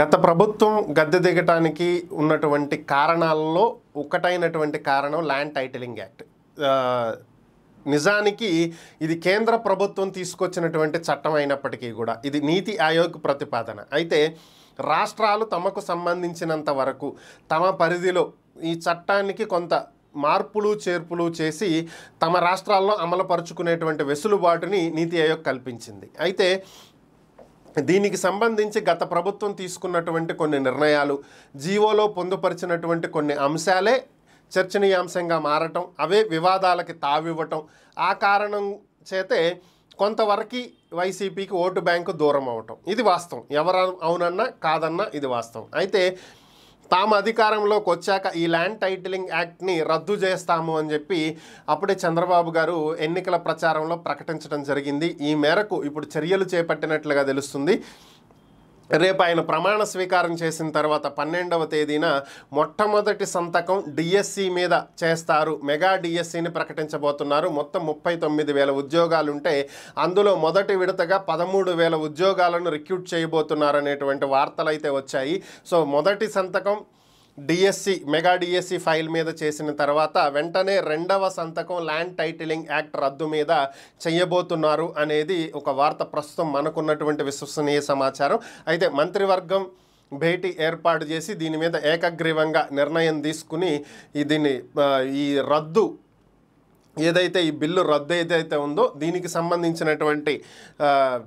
గత ప్రభుత్వం గద్దె దిగటానికి ఉన్నటువంటి కారణాల్లో ఒకటైనటువంటి కారణం ల్యాండ్ టైటిలింగ్ యాక్ట్ నిజానికి ఇది కేంద్ర ప్రభుత్వం తీసుకొచ్చినటువంటి చట్టం అయినప్పటికీ కూడా ఇది నీతి ఆయోగ్ ప్రతిపాదన అయితే రాష్ట్రాలు తమకు సంబంధించినంత వరకు తమ పరిధిలో ఈ చట్టానికి కొంత మార్పులు చేర్పులు చేసి తమ రాష్ట్రాల్లో అమలుపరుచుకునేటువంటి వెసులుబాటుని నీతి ఆయోగ్ కల్పించింది అయితే దీనికి సంబంధించి గత ప్రభుత్వం తీసుకున్నటువంటి కొన్ని నిర్ణయాలు జీవోలో పొందుపరిచినటువంటి కొన్ని అంశాలే చర్చనీయాంశంగా మారటం అవే వివాదాలకి తావివ్వటం ఆ కారణం చేతే కొంతవరకు వైసీపీకి ఓటు బ్యాంకు దూరం అవటం ఇది వాస్తవం ఎవరు అవునన్నా కాదన్నా ఇది వాస్తవం అయితే తాము అధికారంలోకి వచ్చాక ఈ ల్యాండ్ టైటిలింగ్ యాక్ట్ని రద్దు చేస్తాము అని చెప్పి అప్పుడే చంద్రబాబు గారు ఎన్నికల ప్రచారంలో ప్రకటించడం జరిగింది ఈ మేరకు ఇప్పుడు చర్యలు చేపట్టినట్లుగా తెలుస్తుంది రేపు ఆయన ప్రమాణ స్వీకారం చేసిన తర్వాత పన్నెండవ తేదీన మొట్టమొదటి సంతకం డిఎస్సి మీద చేస్తారు మెగా డిఎస్సిని ప్రకటించబోతున్నారు మొత్తం ముప్పై తొమ్మిది వేల ఉద్యోగాలుంటే అందులో మొదటి విడతగా పదమూడు వేల ఉద్యోగాలను రిక్రూట్ చేయబోతున్నారు వార్తలు అయితే వచ్చాయి సో మొదటి సంతకం డిఎస్సి మెగా డిఎస్సి ఫైల్ మీద చేసిన తర్వాత వెంటనే రెండవ సంతకం ల్యాండ్ టైటిలింగ్ యాక్ట్ రద్దు మీద చేయబోతున్నారు అనేది ఒక వార్త ప్రస్తుతం మనకున్నటువంటి విశ్వసనీయ సమాచారం అయితే మంత్రివర్గం భేటీ ఏర్పాటు చేసి దీని మీద ఏకగ్రీవంగా నిర్ణయం తీసుకుని దీన్ని ఈ రద్దు ఏదైతే ఈ బిల్లు రద్దు ఏదైతే ఉందో దీనికి సంబంధించినటువంటి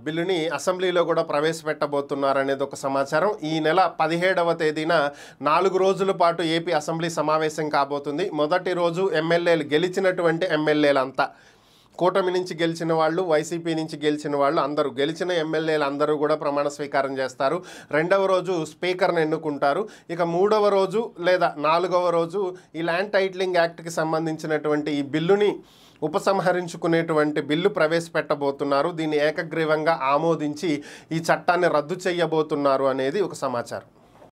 బిల్లుని అసెంబ్లీలో కూడా ప్రవేశపెట్టబోతున్నారనేది ఒక సమాచారం ఈ నెల పదిహేడవ తేదీన నాలుగు రోజుల పాటు ఏపీ అసెంబ్లీ సమావేశం కాబోతుంది మొదటి రోజు ఎమ్మెల్యేలు గెలిచినటువంటి ఎమ్మెల్యేలంతా కూటమి నుంచి గెలిచిన వాళ్ళు వైసీపీ నుంచి గెలిచిన వాళ్ళు అందరూ గెలిచిన ఎమ్మెల్యేలు అందరూ కూడా ప్రమాణ స్వీకారం చేస్తారు రెండవ రోజు స్పీకర్ను ఎన్నుకుంటారు ఇక మూడవ రోజు లేదా నాలుగవ రోజు ఈ ల్యాండ్ టైటిలింగ్ యాక్ట్కి సంబంధించినటువంటి ఈ బిల్లుని ఉపసంహరించుకునేటువంటి బిల్లు ప్రవేశపెట్టబోతున్నారు దీన్ని ఏకగ్రీవంగా ఆమోదించి ఈ చట్టాన్ని రద్దు చేయబోతున్నారు అనేది ఒక సమాచారం